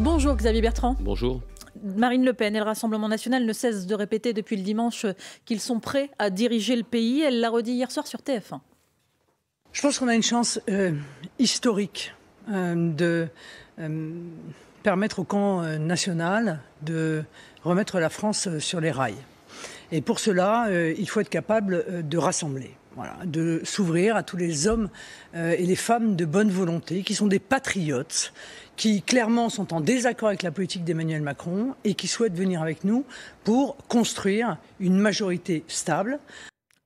Bonjour Xavier Bertrand. Bonjour. Marine Le Pen et le Rassemblement national ne cessent de répéter depuis le dimanche qu'ils sont prêts à diriger le pays. Elle l'a redit hier soir sur TF1. Je pense qu'on a une chance euh, historique euh, de euh, permettre au camp national de remettre la France sur les rails. Et pour cela, il faut être capable de rassembler de s'ouvrir à tous les hommes euh, et les femmes de bonne volonté, qui sont des patriotes, qui clairement sont en désaccord avec la politique d'Emmanuel Macron et qui souhaitent venir avec nous pour construire une majorité stable.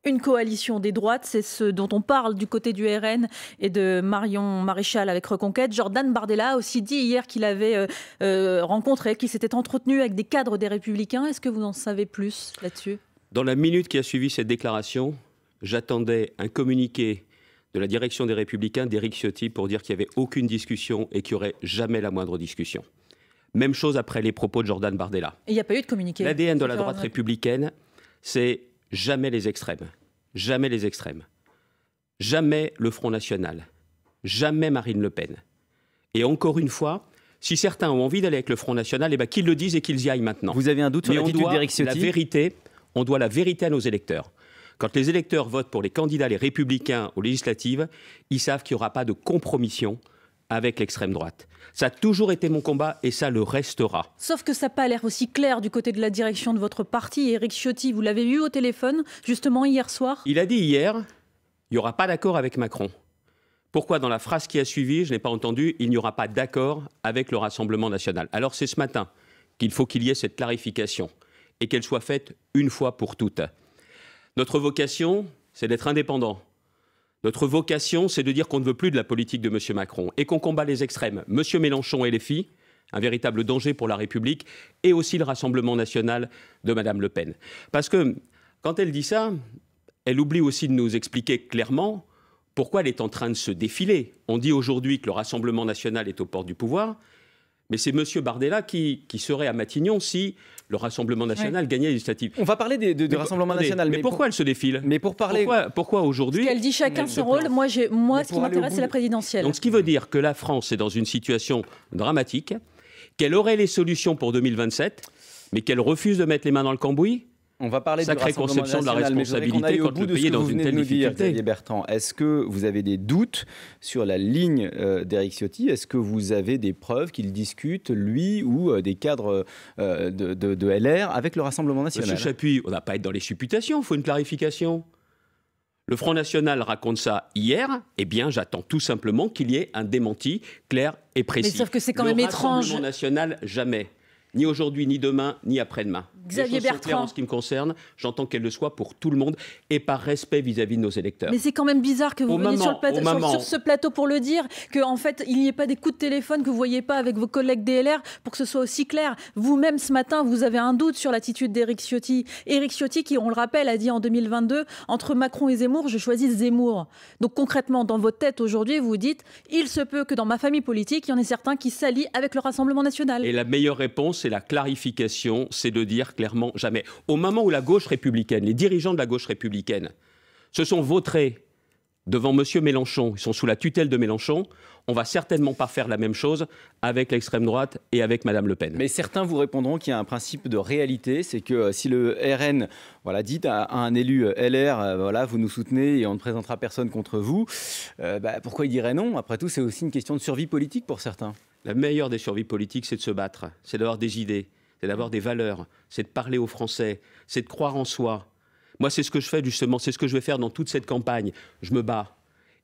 Une coalition des droites, c'est ce dont on parle du côté du RN et de Marion Maréchal avec Reconquête. Jordan Bardella a aussi dit hier qu'il avait euh, euh, rencontré, qu'il s'était entretenu avec des cadres des Républicains. Est-ce que vous en savez plus là-dessus Dans la minute qui a suivi cette déclaration, j'attendais un communiqué de la direction des Républicains d'Éric Ciotti pour dire qu'il n'y avait aucune discussion et qu'il n'y aurait jamais la moindre discussion. Même chose après les propos de Jordan Bardella. Il n'y a pas eu de communiqué. L'ADN de la droite républicaine, c'est jamais les extrêmes. Jamais les extrêmes. Jamais le Front National. Jamais Marine Le Pen. Et encore une fois, si certains ont envie d'aller avec le Front National, eh ben, qu'ils le disent et qu'ils y aillent maintenant. Vous avez un doute sur l'attitude d'Éric Ciotti la vérité, on doit la vérité à nos électeurs. Quand les électeurs votent pour les candidats les républicains aux législatives, ils savent qu'il n'y aura pas de compromission avec l'extrême droite. Ça a toujours été mon combat et ça le restera. Sauf que ça n'a pas l'air aussi clair du côté de la direction de votre parti. Éric Ciotti, vous l'avez vu au téléphone justement hier soir Il a dit hier, il n'y aura pas d'accord avec Macron. Pourquoi dans la phrase qui a suivi, je n'ai pas entendu, il n'y aura pas d'accord avec le Rassemblement national Alors c'est ce matin qu'il faut qu'il y ait cette clarification et qu'elle soit faite une fois pour toutes. Notre vocation, c'est d'être indépendant. Notre vocation, c'est de dire qu'on ne veut plus de la politique de M. Macron et qu'on combat les extrêmes. M. Mélenchon et les filles, un véritable danger pour la République, et aussi le Rassemblement national de Mme Le Pen. Parce que quand elle dit ça, elle oublie aussi de nous expliquer clairement pourquoi elle est en train de se défiler. On dit aujourd'hui que le Rassemblement national est aux portes du pouvoir, mais c'est M. Bardella qui, serait à Matignon si le Rassemblement national gagnait les On va parler de, du Rassemblement national. Mais, pourquoi elle se défile Mais pour parler. Pourquoi, aujourd'hui Elle qu'elle dit chacun son rôle. Moi, moi ce qui m'intéresse, c'est la présidentielle. Donc, ce qui veut dire que la France est dans une situation dramatique, qu'elle aurait les solutions pour 2027, mais qu'elle refuse de mettre les mains dans le cambouis on va parler de du conception de la responsabilité quand le dans une telle difficulté. Dire, Bertrand, est-ce que vous avez des doutes sur la ligne euh, Ciotti Est-ce que vous avez des preuves qu'il discute, lui ou euh, des cadres euh, de, LR, avec le Rassemblement national Monsieur Chapuis, on ne va pas être dans les supputations, il faut une clarification. Le Front National raconte ça hier, eh bien j'attends tout simplement qu'il y ait un démenti clair et précis. Mais sauf que c'est quand même étrange. Le Rassemblement national, jamais. Ni aujourd'hui, ni demain, ni après-demain. Xavier Bertrand. en ce qui me concerne, j'entends qu'elle le soit pour tout le monde et par respect vis-à-vis de nos électeurs. Mais c'est quand même bizarre que vous veniez sur, ce plateau pour le dire, qu'en en fait, il n'y ait pas des coups de téléphone que vous voyez pas avec vos collègues DLR pour que ce soit aussi clair. Vous-même, ce matin, vous avez un doute sur l'attitude d'Éric Ciotti. Éric Ciotti, qui, on le rappelle, a dit en 2022, entre Macron et Zemmour, je choisis Zemmour. Donc concrètement, dans votre tête aujourd'hui, vous dites, il se peut que dans ma famille politique, il y en ait certains qui s'allient avec le Rassemblement national. Et la meilleure réponse, et la clarification, c'est de dire clairement jamais. Au moment où la gauche républicaine, les dirigeants de la gauche républicaine, se sont vautrés devant M. Mélenchon, ils sont sous la tutelle de Mélenchon, on va certainement pas faire la même chose avec l'extrême droite et avec Mme Le Pen. Mais certains vous répondront qu'il y a un principe de réalité, c'est que euh, si le RN voilà, dit à, un élu euh, LR, euh, voilà, vous nous soutenez et on ne présentera personne contre vous, bah, pourquoi il dirait non Après tout, c'est aussi une question de survie politique pour certains. La meilleure des survies politiques, c'est de se battre, c'est d'avoir des idées c'est d'avoir des valeurs, c'est de parler aux Français, c'est de croire en soi. Moi, c'est ce que je fais justement, c'est ce que je vais faire dans toute cette campagne. Je me bats.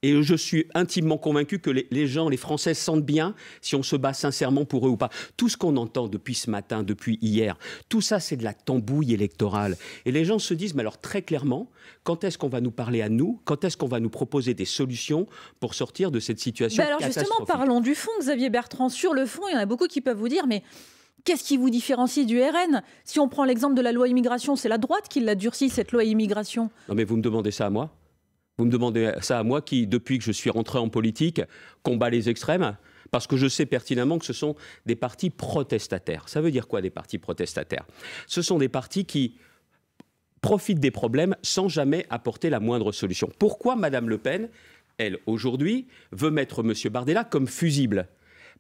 Et je suis intimement convaincu que les, gens, les Français sentent bien si on se bat sincèrement pour eux ou pas. Tout ce qu'on entend depuis ce matin, depuis hier, tout ça, c'est de la tambouille électorale. Et les gens se disent, mais alors très clairement, quand est-ce qu'on va nous parler à nous Quand est-ce qu'on va nous proposer des solutions pour sortir de cette situation bah Alors justement, parlons du fond, Xavier Bertrand. Sur le fond, il y en a beaucoup qui peuvent vous dire, mais Qu'est-ce qui vous différencie du RN Si on prend l'exemple de la loi immigration, c'est la droite qui l'a durci, cette loi immigration. Non mais vous me demandez ça à moi Vous me demandez ça à moi qui, depuis que je suis rentré en politique, combat les extrêmes parce que je sais pertinemment que ce sont des partis protestataires. Ça veut dire quoi des partis protestataires Ce sont des partis qui profitent des problèmes sans jamais apporter la moindre solution. Pourquoi Madame Le Pen, elle, aujourd'hui, veut mettre M. Bardella comme fusible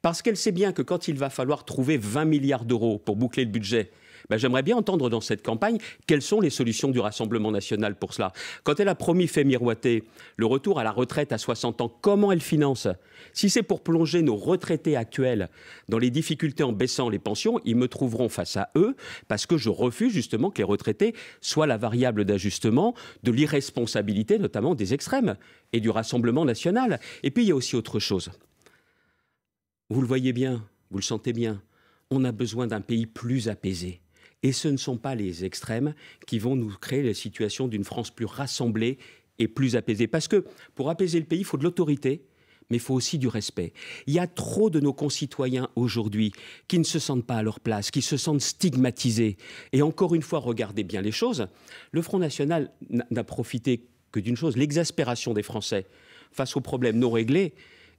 parce qu'elle sait bien que quand il va falloir trouver 20 milliards d'euros pour boucler le budget, ben, j'aimerais bien entendre dans cette campagne quelles sont les solutions du Rassemblement national pour cela. Quand elle a promis fait miroiter le retour à la retraite à 60 ans, comment elle finance Si c'est pour plonger nos retraités actuels dans les difficultés en baissant les pensions, ils me trouveront face à eux parce que je refuse justement que les retraités soient la variable d'ajustement de l'irresponsabilité notamment des extrêmes et du Rassemblement national. Et puis il y a aussi autre chose vous le voyez bien, vous le sentez bien, on a besoin d'un pays plus apaisé. Et ce ne sont pas les extrêmes qui vont nous créer la situation d'une France plus rassemblée et plus apaisée. Parce que pour apaiser le pays, il faut de l'autorité, mais il faut aussi du respect. Il y a trop de nos concitoyens aujourd'hui qui ne se sentent pas à leur place, qui se sentent stigmatisés. Et encore une fois, regardez bien les choses. Le Front National n'a profité que d'une chose, l'exaspération des Français face aux problèmes non réglés,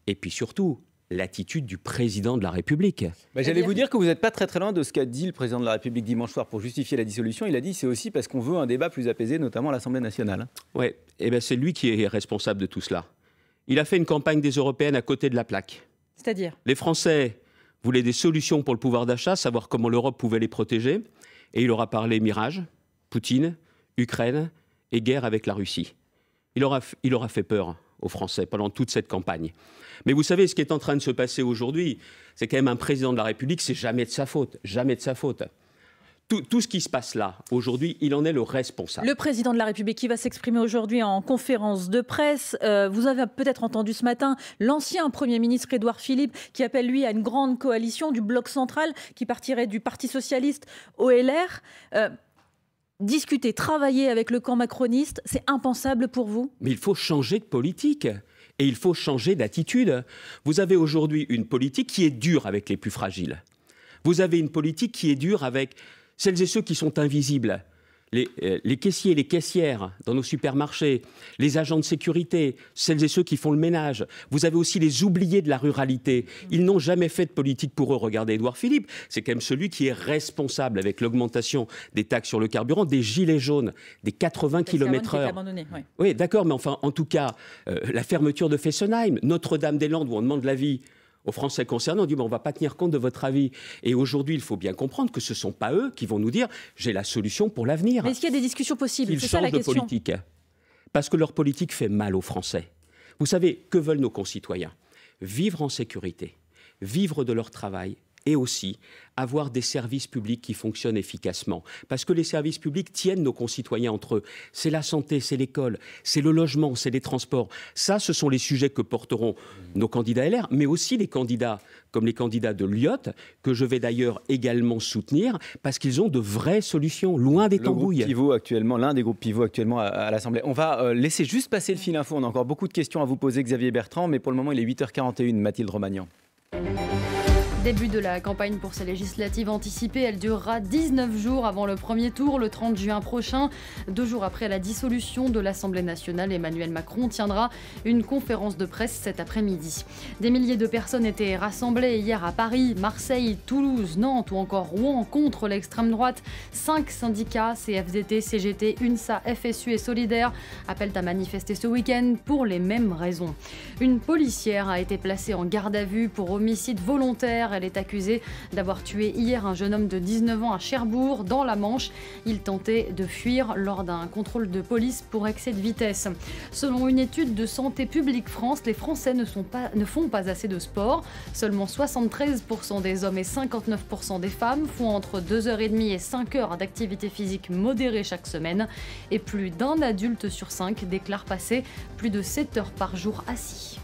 et puis surtout l'attitude du président de la République. Bah, j'allais vous dire que vous n'êtes pas très très loin de ce qu'a dit le président de la République dimanche soir pour justifier la dissolution. Il a dit c'est aussi parce qu'on veut un débat plus apaisé, notamment à l'Assemblée nationale. Oui, et eh ben c'est lui qui est responsable de tout cela. Il a fait une campagne des européennes à côté de la plaque. C'est-à-dire Les Français voulaient des solutions pour le pouvoir d'achat, savoir comment l'Europe pouvait les protéger. Et il aura parlé mirage, Poutine, Ukraine et guerre avec la Russie. Il aura, il aura fait peur aux Français pendant toute cette campagne. Mais vous savez, ce qui est en train de se passer aujourd'hui, c'est quand même un président de la République, c'est jamais de sa faute, jamais de sa faute. Tout, ce qui se passe là, aujourd'hui, il en est le responsable. Le président de la République qui va s'exprimer aujourd'hui en conférence de presse, euh, vous avez peut-être entendu ce matin l'ancien Premier ministre Édouard Philippe qui appelle lui à une grande coalition du bloc central qui partirait du Parti socialiste au LR. Euh, discuter, travailler avec le camp macroniste, c'est impensable pour vous Mais il faut changer de politique et il faut changer d'attitude. Vous avez aujourd'hui une politique qui est dure avec les plus fragiles. Vous avez une politique qui est dure avec celles et ceux qui sont invisibles. Euh, les, caissiers et les caissières dans nos supermarchés, les agents de sécurité, celles et ceux qui font le ménage. Vous avez aussi les oubliés de la ruralité. Ils n'ont jamais fait de politique pour eux. Regardez Édouard Philippe, c'est quand même celui qui est responsable avec l'augmentation des taxes sur le carburant, des gilets jaunes, des 80 km/h. Oui, d'accord, mais enfin, en tout cas, euh, la fermeture de Fessenheim, Notre-Dame-des-Landes où on demande la vie aux Français concernés, on dit, mais on ne va pas tenir compte de votre avis. Et aujourd'hui, il faut bien comprendre que ce ne sont pas eux qui vont nous dire, j'ai la solution pour l'avenir. est-ce qu'il y a des discussions possibles Ils changent la de politique. Parce que leur politique fait mal aux Français. Vous savez, que veulent nos concitoyens Vivre en sécurité, vivre de leur travail, et aussi avoir des services publics qui fonctionnent efficacement. Parce que les services publics tiennent nos concitoyens entre eux. C'est la santé, c'est l'école, c'est le logement, c'est les transports. Ça, ce sont les sujets que porteront nos candidats LR, mais aussi les candidats comme les candidats de Lyotte, que je vais d'ailleurs également soutenir, parce qu'ils ont de vraies solutions, loin des le tambouilles. Groupe pivot actuellement, l'un des groupes pivots actuellement à, l'Assemblée. On va euh, laisser juste passer le fil info. On a encore beaucoup de questions à vous poser, Xavier Bertrand, mais pour le moment, il est 8h41, Mathilde Romagnan. Début de la campagne pour ces législatives anticipées, elle durera 19 jours avant le premier tour, le 30 juin prochain. Deux jours après la dissolution de l'Assemblée nationale, Emmanuel Macron tiendra une conférence de presse cet après-midi. Des milliers de personnes étaient rassemblées hier à Paris, Marseille, Toulouse, Nantes ou encore Rouen contre l'extrême droite. Cinq syndicats, CFDT, CGT, UNSA, FSU et Solidaire, appellent à manifester ce week-end pour les mêmes raisons. Une policière a été placée en garde à vue pour homicide volontaire elle est accusée d'avoir tué hier un jeune homme de 19 ans à Cherbourg, dans la Manche. Il tentait de fuir lors d'un contrôle de police pour excès de vitesse. Selon une étude de Santé publique France, les Français ne, font pas assez de sport. Seulement 73% des hommes et 59% des femmes font entre 2h30 et 5h d'activité physique modérée chaque semaine. Et plus d'un adulte sur 5 déclare passer plus de 7 heures par jour assis.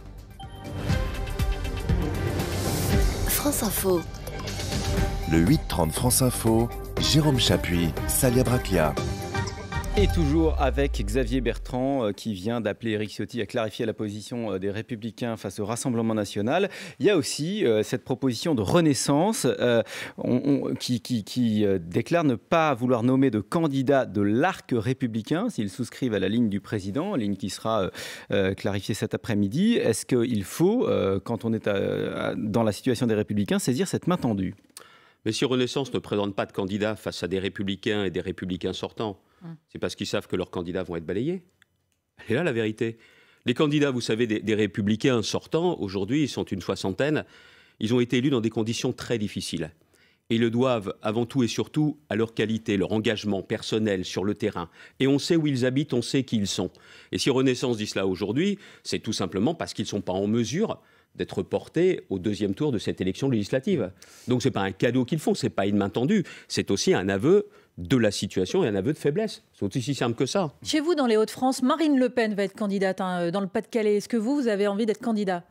France Info. Le 830 France Info, Jérôme Chapuis, Salia Braclia. Et toujours avec Xavier Bertrand euh, qui vient d'appeler Éric Ciotti à clarifier la position euh, des Républicains face au Rassemblement national. Il y a aussi euh, cette proposition de renaissance qui, déclare ne pas vouloir nommer de candidat de l'arc républicain s'ils souscrivent à la ligne du président, ligne qui sera clarifiée cet après-midi. Est-ce qu'il faut, quand on est dans la situation des Républicains, saisir cette main tendue Mais si Renaissance ne présente pas de candidat face à des Républicains et des Républicains sortants, Hum. C'est parce qu'ils savent que leurs candidats vont être balayés. Et là la vérité. Les candidats, vous savez, des, républicains sortants, aujourd'hui, ils sont une soixantaine. Ils ont été élus dans des conditions très difficiles. Et ils le doivent avant tout et surtout à leur qualité, leur engagement personnel sur le terrain. Et on sait où ils habitent, on sait qui ils sont. Et si Renaissance dit cela aujourd'hui, c'est tout simplement parce qu'ils ne sont pas en mesure d'être portés au deuxième tour de cette élection législative. Donc ce n'est pas un cadeau qu'ils font, ce n'est pas une main tendue, c'est aussi un aveu de la situation et un aveu de faiblesse. C'est aussi simple que ça. Chez vous, dans les Hauts-de-France, Marine Le Pen va être candidate hein, euh, dans le Pas-de-Calais. Est-ce que vous, vous avez envie d'être candidat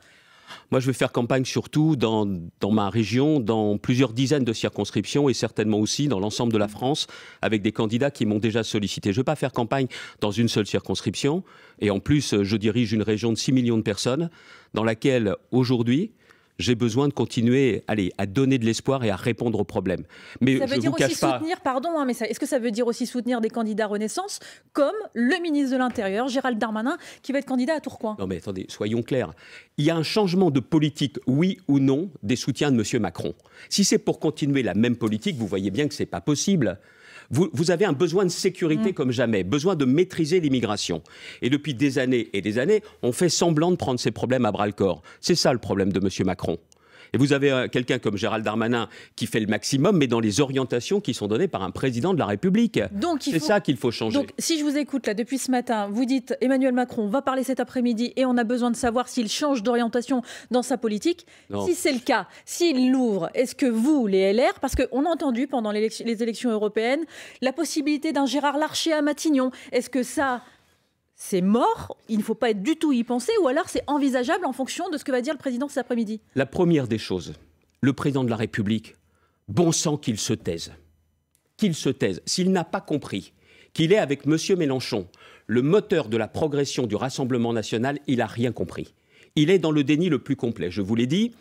moi, je vais faire campagne surtout dans, ma région, dans plusieurs dizaines de circonscriptions et certainement aussi dans l'ensemble de la France, avec des candidats qui m'ont déjà sollicité. Je ne vais pas faire campagne dans une seule circonscription. Et en plus, euh, je dirige une région de 6 millions de personnes, dans laquelle aujourd'hui, j'ai besoin de continuer allez, à donner de l'espoir et à répondre aux problèmes. Mais ça veut dire aussi soutenir, pardon, hein, mais est-ce que ça veut dire aussi soutenir des candidats Renaissance comme le ministre de l'Intérieur, Gérald Darmanin, qui va être candidat à Tourcoing Non mais attendez, soyons clairs. Il y a un changement de politique, oui ou non, des soutiens de M. Macron. Si c'est pour continuer la même politique, vous voyez bien que ce n'est pas possible. Vous, avez un besoin de sécurité mm. comme jamais, besoin de maîtriser l'immigration. Et depuis des années et des années, on fait semblant de prendre ces problèmes à bras le corps. C'est ça le problème de M. Macron. Et vous avez euh, quelqu'un comme Gérald Darmanin qui fait le maximum, mais dans les orientations qui sont données par un président de la République. C'est ça qu'il faut changer. Donc, si je vous écoute là depuis ce matin, vous dites Emmanuel Macron va parler cet après-midi et on a besoin de savoir s'il change d'orientation dans sa politique. Si c'est le cas, s'il l'ouvre, est-ce que vous, les LR, parce qu'on a entendu pendant les élections européennes la possibilité d'un Gérard Larcher à Matignon, est-ce que ça, c'est mort, il ne faut pas être du tout y penser, ou alors c'est envisageable en fonction de ce que va dire le président cet après-midi La première des choses, le président de la République, bon sang qu'il se taise. Qu'il se taise. S'il n'a pas compris qu'il est avec M. Mélenchon le moteur de la progression du Rassemblement national, il n'a rien compris. Il est dans le déni le plus complet. Je vous l'ai dit,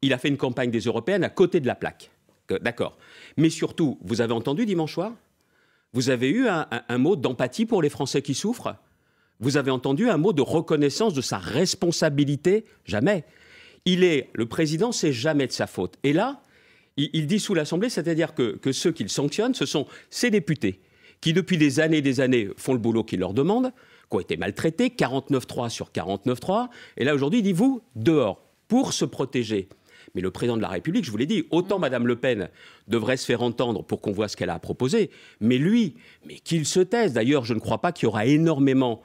il a fait une campagne des Européennes à côté de la plaque. D'accord. Mais surtout, vous avez entendu dimanche soir Vous avez eu un mot d'empathie pour les Français qui souffrent vous avez entendu un mot de reconnaissance de sa responsabilité Jamais. Il est, le président, c'est jamais de sa faute. Et là, il, dit sous l'Assemblée, c'est-à-dire que, ceux qu'il sanctionne, ce sont ses députés, qui depuis des années et des années font le boulot qu'il leur demande, qui ont été maltraités, 49-3 sur 49-3. Et là, aujourd'hui, il dit vous, dehors, pour se protéger. Mais le président de la République, je vous l'ai dit, autant mm. Madame Le Pen devrait se faire entendre pour qu'on voit ce qu'elle a proposé, mais lui, mais qu'il se taise. D'ailleurs, je ne crois pas qu'il y aura énormément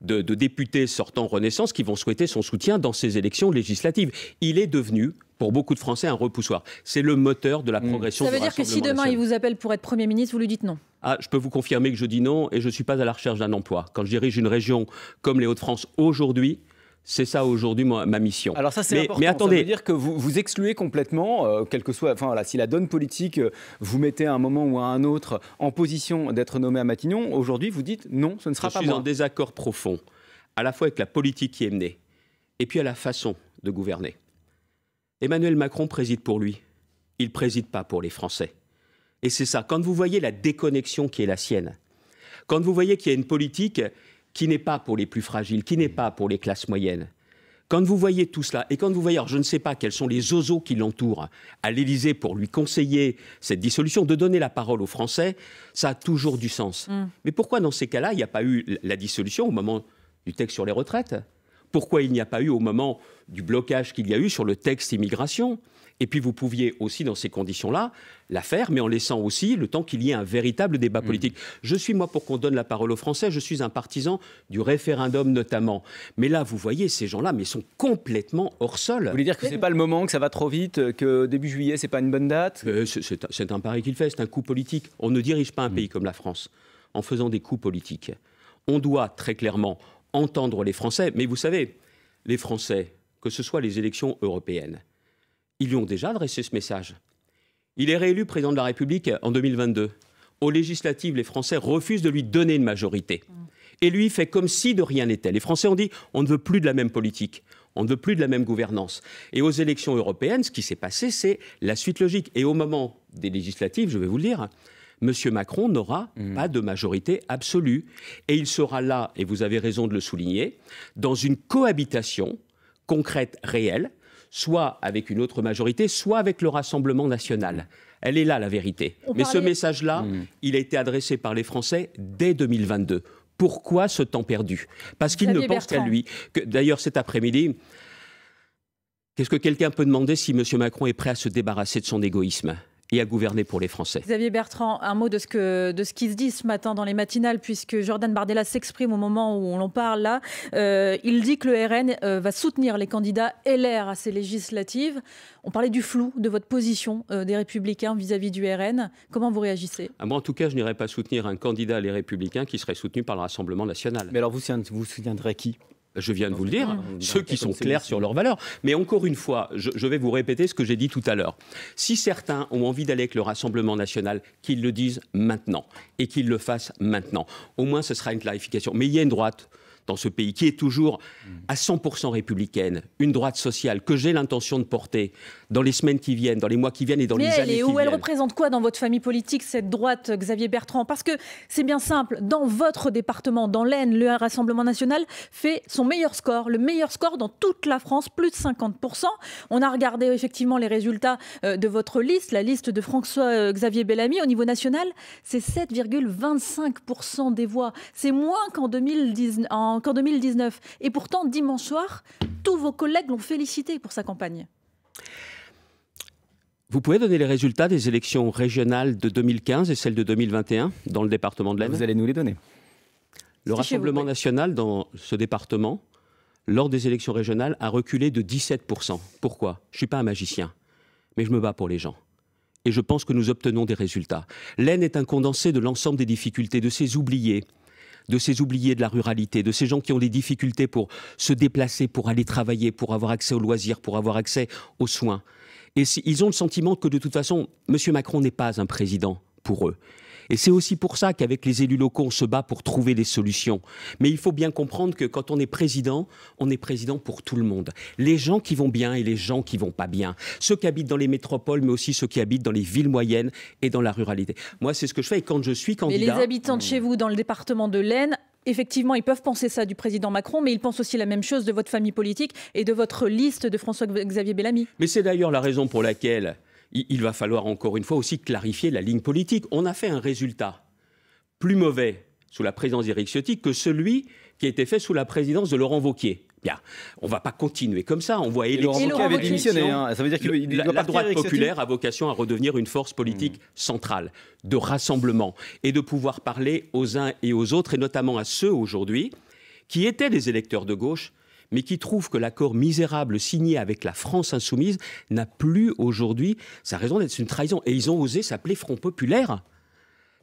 de, députés sortant Renaissance qui vont souhaiter son soutien dans ces élections législatives. Il est devenu, pour beaucoup de Français, un repoussoir. C'est le moteur de la mm. progression. Mmh. Ça veut dire que si demain il vous appelle pour être Premier ministre, vous lui dites non ah, je peux vous confirmer que je dis non et je ne suis pas à la recherche d'un emploi. Quand je dirige une région comme les Hauts-de-France aujourd'hui, c'est ça aujourd'hui ma, mission. Alors ça c'est mais, important. attendez, ça dire que vous, vous excluez complètement, euh, quel que soit, enfin si la donne politique euh, vous mettez à un moment ou à un autre en position d'être nommé à Matignon, aujourd'hui vous dites non, ce ne sera pas moi. Je suis en désaccord profond, à la fois avec la politique qui est menée et puis à la façon de gouverner. Emmanuel Macron préside pour lui, il préside pas pour les Français. Et c'est ça. Quand vous voyez la déconnexion qui est la sienne, quand vous voyez qu'il y a une politique qui n'est pas pour les plus fragiles, qui n'est pas pour les classes moyennes. Quand vous voyez tout cela, et quand vous voyez, je ne sais pas quels sont les oseaux qui l'entourent à l'Élysée pour lui conseiller cette dissolution, de donner la parole aux Français, ça a toujours du sens. Mm. Mais pourquoi dans ces cas-là, il n'y a pas eu la dissolution au moment du texte sur les retraites Pourquoi il n'y a pas eu au moment du blocage qu'il y a eu sur le texte immigration et puis vous pouviez aussi, dans ces conditions-là, la faire, mais en laissant aussi le temps qu'il y ait un véritable débat mm. politique. Je suis, moi, pour qu'on donne la parole aux Français, je suis un partisan du référendum notamment. Mais là, vous voyez, ces gens-là, mais sont complètement hors sol. Vous voulez dire que ce n'est pas le moment, que ça va trop vite, que début juillet, ce n'est pas une bonne date euh, C'est un, pari qu'il fait, c'est un coup politique. On ne dirige pas un mm. pays comme la France en faisant des coups politiques. On doit très clairement entendre les Français, mais vous savez, les Français, que ce soit les élections européennes, ils lui ont déjà adressé ce message. Il est réélu président de la République en 2022. Aux législatives, les Français refusent de lui donner une majorité. Mm. Et lui fait comme si de rien n'était. Les Français ont dit on ne veut plus de la même politique, on ne veut plus de la même gouvernance. Et aux élections européennes, ce qui s'est passé, c'est la suite logique. Et au moment des législatives, je vais vous le dire, M. Macron n'aura mm. pas de majorité absolue. Et il sera là, et vous avez raison de le souligner, dans une cohabitation concrète, réelle, soit avec une autre majorité, soit avec le Rassemblement national. Elle est là, la vérité. Mais ce message-là, mm. il a été adressé par les Français dès 2022. Pourquoi ce temps perdu Parce qu'il ne pense qu'à lui. D'ailleurs, cet après-midi, quest ce que quelqu'un peut demander si M. Macron est prêt à se débarrasser de son égoïsme et à gouverner pour les Français. Xavier Bertrand, un mot de ce, que, de ce qui se dit ce matin dans les matinales, puisque Jordan Bardella s'exprime au moment où on en parle là. Euh, il dit que le RN euh, va soutenir les candidats LR à ces législatives. On parlait du flou de votre position euh, des Républicains vis-à-vis du RN. Comment vous réagissez ah, Moi, en tout cas, je n'irai pas soutenir un candidat Les Républicains qui serait soutenu par le Rassemblement national. Mais alors, vous, vous souviendrez qui je viens de vous le dire, ceux qui sont clairs sur leurs valeurs. Mais encore une fois, je, vais vous répéter ce que j'ai dit tout à l'heure. Si certains ont envie d'aller avec le Rassemblement national, qu'ils le disent maintenant et qu'ils le fassent maintenant. Au moins, ce sera une clarification. Mais il y a une droite dans ce pays, qui est toujours à 100% républicaine, une droite sociale que j'ai l'intention de porter dans les semaines qui viennent, dans les mois qui viennent et dans Mais les elle années est, où Elle représente quoi dans votre famille politique, cette droite, Xavier Bertrand Parce que c'est bien simple, dans votre département, dans l'Aisne, le Rassemblement national fait son meilleur score, le meilleur score dans toute la France, plus de 50%. On a regardé effectivement les résultats euh, de votre liste, la liste de François-Xavier euh, Bellamy au niveau national, c'est 7,25% des voix. C'est moins qu'en 2019. Et pourtant, dimanche soir, tous vos collègues l'ont félicité pour sa campagne. Vous pouvez donner les résultats des élections régionales de 2015 et celles de 2021 dans le département de l'Aisne Vous allez nous les donner. Le Rassemblement national dans ce département, lors des élections régionales, a reculé de 17%. Pourquoi Je ne suis pas un magicien, mais je me bats pour les gens. Et je pense que nous obtenons des résultats. L'Aisne est un condensé de l'ensemble des difficultés, de ces oubliés, de ces oubliés de la ruralité, de ces gens qui ont des difficultés pour se déplacer, pour aller travailler, pour avoir accès aux loisirs, pour avoir accès aux soins. Et ils ont le sentiment que de toute façon, M. Macron n'est pas un président pour eux. Et c'est aussi pour ça qu'avec les élus locaux, on se bat pour trouver des solutions. Mais il faut bien comprendre que quand on est président, on est président pour tout le monde. Les gens qui vont bien et les gens qui vont pas bien. Ceux qui habitent dans les métropoles, mais aussi ceux qui habitent dans les villes moyennes et dans la ruralité. Moi, c'est ce que je fais. Et quand je suis candidat... Et les habitants de chez vous, dans le département de l'Aisne, effectivement, ils peuvent penser ça du président Macron, mais ils pensent aussi la même chose de votre famille politique et de votre liste de François-Xavier Bellamy. Mais c'est d'ailleurs la raison pour laquelle il va falloir encore une fois aussi clarifier la ligne politique. On a fait un résultat plus mauvais sous la présidence d'Éric Ciotti que celui qui a été fait sous la présidence de Laurent Vauquier. Bien, on va pas continuer comme ça. On voit Laurent Wauquiez avait démissionné. Hein. Ça veut dire que la, la, droite populaire a vocation à redevenir une force politique hmm. centrale de rassemblement et de pouvoir parler aux uns et aux autres, et notamment à ceux aujourd'hui qui étaient des électeurs de gauche, mais qui trouvent que l'accord misérable signé avec la France insoumise n'a plus aujourd'hui sa raison d'être. une trahison. Et ils ont osé s'appeler Front populaire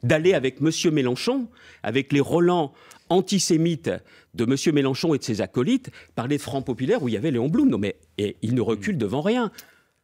d'aller avec M. Mélenchon, avec les Roland antisémites de M. Mélenchon et de ses acolytes, parler de Front Populaire où il y avait Léon Blum. Non mais il ne recule devant rien.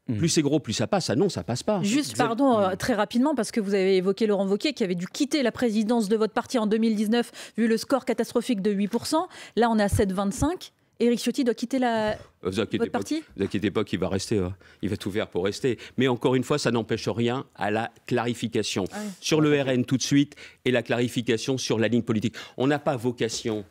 Mm. Plus c'est gros, plus ça passe. Ah non, ça passe pas. Juste, pardon, euh, très rapidement, parce que vous avez évoqué Laurent Wauquiez qui avait dû quitter la présidence de votre parti en 2019 vu le score catastrophique de 8%. Là, on est à 7,25. Éric Ciotti doit quitter la euh, parti Vous pas qu'il va rester. Hein. Il va tout faire pour rester. Mais encore une fois, ça n'empêche rien à la clarification ah sur le RN tout de suite et la clarification sur la ligne politique. On n'a pas vocation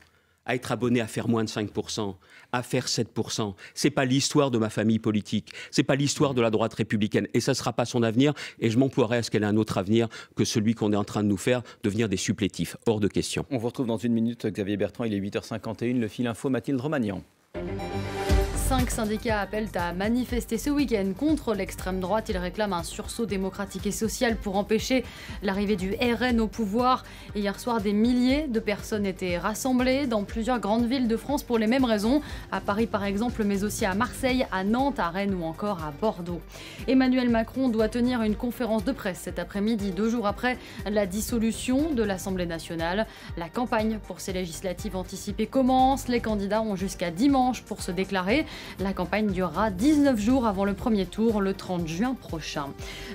à être abonné à faire moins de 5%, à faire 7%. C'est pas l'histoire de ma famille politique. C'est pas l'histoire de la droite républicaine. Et ça sera pas son avenir. Et je m'emploierai à ce qu'elle ait un autre avenir que celui qu'on est en train de nous faire devenir des supplétifs. Hors de question. On vous retrouve dans une minute, Xavier Bertrand. Il est 8h51. Le fil info, Mathilde Romagnan. Cinq syndicats appellent à manifester ce week-end contre l'extrême droite. Ils réclament un sursaut démocratique et social pour empêcher l'arrivée du RN au pouvoir. hier soir, des milliers de personnes étaient rassemblées dans plusieurs grandes villes de France pour les mêmes raisons. À Paris, par exemple, mais aussi à Marseille, à Nantes, à Rennes ou encore à Bordeaux. Emmanuel Macron doit tenir une conférence de presse cet après-midi, deux jours après la dissolution de l'Assemblée nationale. La campagne pour ces législatives anticipées commence. Les candidats ont jusqu'à dimanche pour se déclarer. La campagne durera 19 jours avant le premier tour, le 30 juin prochain.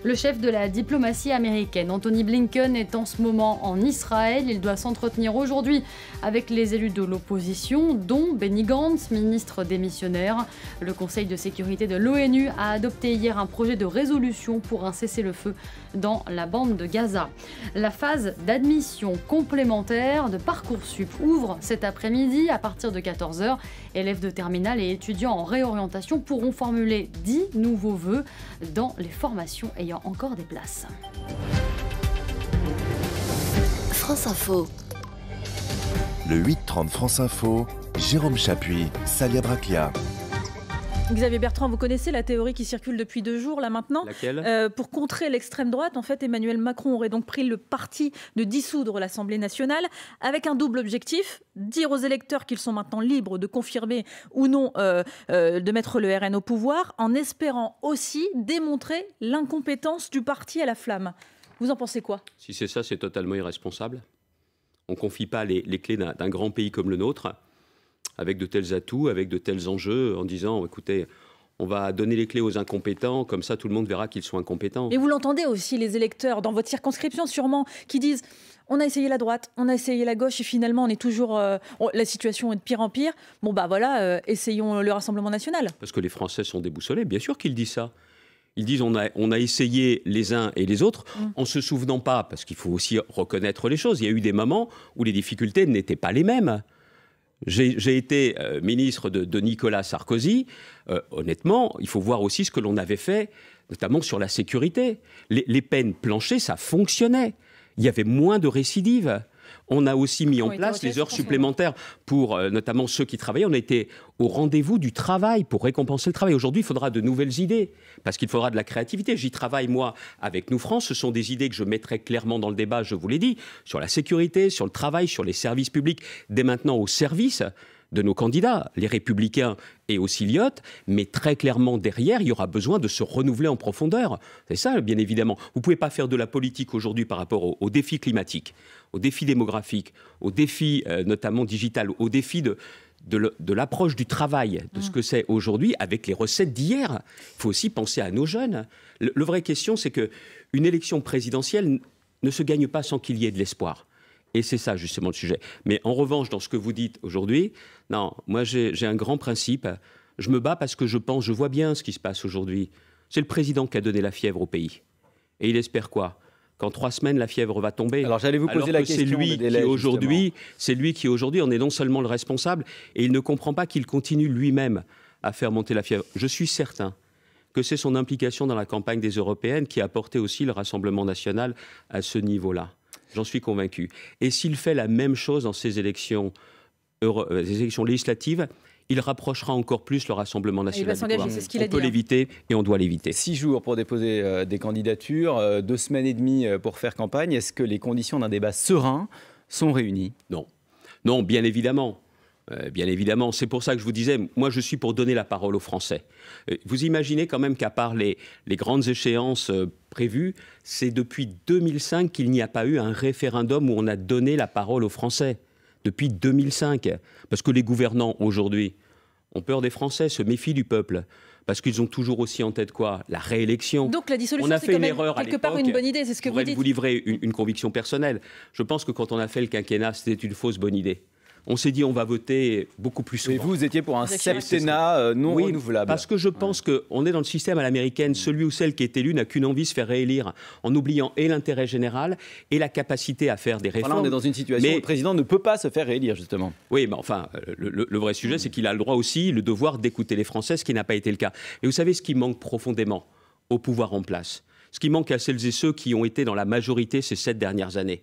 Le chef de la diplomatie américaine, Anthony Blinken, est en ce moment en Israël. Il doit s'entretenir aujourd'hui avec les élus de l'opposition, dont Benny Gantz, ministre démissionnaire. Le Conseil de sécurité de l'ONU a adopté hier un projet de résolution pour un cessez-le-feu dans la bande de Gaza. La phase d'admission complémentaire de Parcoursup ouvre cet après-midi à partir de 14h. Élèves de terminale et étudiants en réorientation pourront formuler 10 nouveaux vœux dans les formations ayant encore des places. France Info. Le 8-30 France Info, Jérôme Chapuis, Salia Braclia. Xavier Bertrand, vous connaissez la théorie qui circule depuis deux jours, là maintenant. Euh, pour contrer l'extrême droite, en fait, Emmanuel Macron aurait donc pris le parti de dissoudre l'Assemblée nationale avec un double objectif dire aux électeurs qu'ils sont maintenant libres de confirmer ou non euh, euh, de mettre le RN au pouvoir, en espérant aussi démontrer l'incompétence du parti à la flamme. Vous en pensez quoi Si c'est ça, c'est totalement irresponsable. On ne confie pas les clés d'un grand pays comme le nôtre avec de tels atouts, avec de tels enjeux, en disant, écoutez, on va donner les clés aux incompétents, comme ça tout le monde verra qu'ils sont incompétents. Et vous l'entendez aussi, les électeurs, dans votre circonscription sûrement, qui disent on a essayé la droite, on a essayé la gauche, et finalement on est toujours. Euh, la situation est de pire en pire. Bon, bah voilà, euh, essayons le Rassemblement national. Parce que les Français sont déboussolés, bien sûr qu'ils disent ça. Ils disent on a, essayé les uns et les autres en hum. en se souvenant pas, parce qu'il faut aussi reconnaître les choses. Il y a eu des moments où les difficultés n'étaient pas les mêmes. J'ai été euh, ministre de, Nicolas Sarkozy. Euh, honnêtement, il faut voir aussi ce que l'on avait fait, notamment sur la sécurité. Les, les, peines planchées, ça fonctionnait. Il y avait moins de récidives. On a aussi mis en place les heures supplémentaires pour euh, notamment ceux qui travaillent. On a été au rendez-vous du travail pour récompenser le travail. Aujourd'hui, il faudra de nouvelles idées parce qu'il faudra de la créativité. J'y travaille, moi, avec Nous France. Ce sont des idées que je mettrai clairement dans le débat, je vous l'ai dit, sur la sécurité, sur le travail, sur les services publics, dès maintenant au service de nos candidats, les républicains et aussi Lyotte, mais très clairement derrière, il y aura besoin de se renouveler en profondeur. C'est ça, bien évidemment. Vous ne pouvez pas faire de la politique aujourd'hui par rapport aux, défis climatiques, aux défis démographiques, aux défis euh, notamment digital, aux défis de, de l'approche du travail, de ce mm. que c'est aujourd'hui, avec les recettes d'hier. Il faut aussi penser à nos jeunes. Le, le vrai question, c'est qu'une élection présidentielle ne se gagne pas sans qu'il y ait de l'espoir. Et c'est ça justement le sujet. Mais en revanche, dans ce que vous dites aujourd'hui, non, moi j'ai un grand principe. Je me bats parce que je pense, je vois bien ce qui se passe aujourd'hui. C'est le président qui a donné la fièvre au pays. Et il espère quoi qu'en trois semaines la fièvre va tomber. Alors j'allais vous poser la question. C'est lui, aujourd'hui, c'est lui qui aujourd'hui en est non seulement le responsable, et il ne comprend pas qu'il continue lui-même à faire monter la fièvre. Je suis certain que c'est son implication dans la campagne des européennes qui a porté aussi le Rassemblement national à ce niveau-là. J'en suis convaincu. Et s'il fait la même chose dans ces élections, euh, législatives, il rapprochera encore plus le Rassemblement national. Il va ce dit. on peut hein. l'éviter et on doit l'éviter. Six jours pour déposer euh, des candidatures, euh, deux semaines et demie pour faire campagne. Est-ce que les conditions d'un débat serein sont réunies Non. Non, bien évidemment. Euh, bien évidemment. C'est pour ça que je vous disais, moi je suis pour donner la parole aux Français. Euh, vous imaginez quand même qu'à part les, grandes échéances euh, prévues, c'est depuis 2005 qu'il n'y a pas eu un référendum où on a donné la parole aux Français. Depuis 2005. Parce que les gouvernants aujourd'hui ont peur des Français, se méfient du peuple parce qu'ils ont toujours aussi en tête quoi La réélection. Donc la dissolution, on a quand une quelque part une bonne idée, c'est ce que vous dites. Vous livrer une, conviction personnelle. Je pense que quand on a fait le quinquennat, c'était une fausse bonne idée on s'est dit on va voter beaucoup plus souvent. Et vous, vous étiez pour un septennat euh, non oui, Parce que je pense que qu'on est dans le système à l'américaine. Mm. Celui ou celle qui est élu n'a qu'une envie, se faire réélire, en oubliant et l'intérêt général et la capacité à faire des réformes. Voilà, on est dans une situation où le président ne peut pas se faire réélire, justement. Oui, mais enfin, euh, le, le vrai sujet, c'est qu'il a le droit aussi, le devoir d'écouter les Français, ce qui n'a pas été le cas. Et vous savez ce qui manque profondément au pouvoir en place Ce qui manque à celles et ceux qui ont été dans la majorité ces sept dernières années,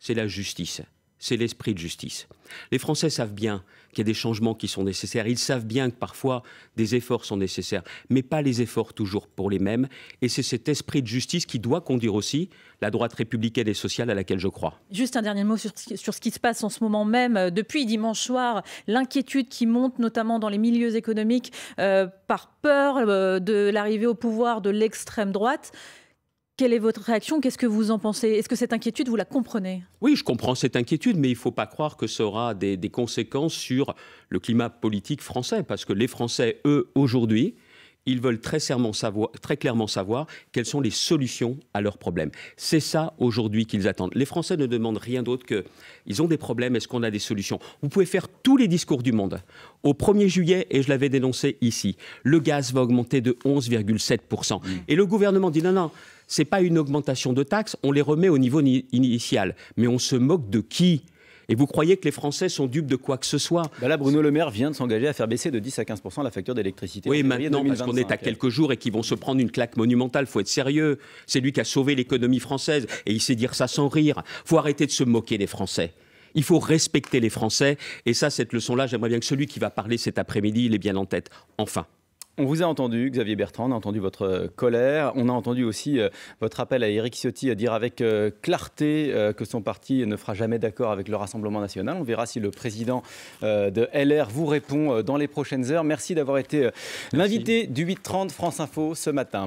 c'est la justice c'est l'esprit de justice. Les Français savent bien qu'il y a des changements qui sont nécessaires, ils savent bien que parfois des efforts sont nécessaires, mais pas les efforts toujours pour les mêmes, et c'est cet esprit de justice qui doit conduire aussi la droite républicaine et sociale à laquelle je crois. Juste un dernier mot sur, ce qui se passe en ce moment même, euh, depuis dimanche soir, l'inquiétude qui monte notamment dans les milieux économiques euh, par peur euh, de l'arrivée au pouvoir de l'extrême droite. Quelle est votre réaction Qu'est-ce que vous en pensez Est-ce que cette inquiétude, vous la comprenez Oui, je comprends cette inquiétude, mais il ne faut pas croire que ça aura des, des conséquences sur le climat politique français, parce que les Français, eux, aujourd'hui, ils veulent très, clairement savoir quelles sont les solutions à leurs problèmes. C'est ça aujourd'hui qu'ils attendent. Les Français ne demandent rien d'autre que ils ont des problèmes, est-ce qu'on a des solutions Vous pouvez faire tous les discours du monde. Au 1er juillet, et je l'avais dénoncé ici, le gaz va augmenter de 11,7%. Mm. Et le gouvernement dit non, non c'est pas une augmentation de taxes, on les remet au niveau initial. Mais on se moque de qui et vous croyez que les Français sont dupes de quoi que ce soit bah Là, Bruno Le Maire vient de s'engager à faire baisser de 10 à 15 la facture d'électricité. Oui, maintenant, parce qu'on est à quelques jours et qu'ils vont se prendre une claque monumentale, faut être sérieux. C'est lui qui a sauvé l'économie française et il sait dire ça sans rire. faut arrêter de se moquer des Français. Il faut respecter les Français. Et ça, cette leçon-là, j'aimerais bien que celui qui va parler cet après-midi, il est bien en tête. Enfin. On vous a entendu, Xavier Bertrand, on a entendu votre euh, colère, on a entendu aussi euh, votre appel à Éric Ciotti à dire avec euh, clarté que son parti ne fera jamais d'accord avec le Rassemblement national. On verra si le président de LR vous répond dans les prochaines heures. Merci d'avoir été l'invité du 830 France Info ce matin.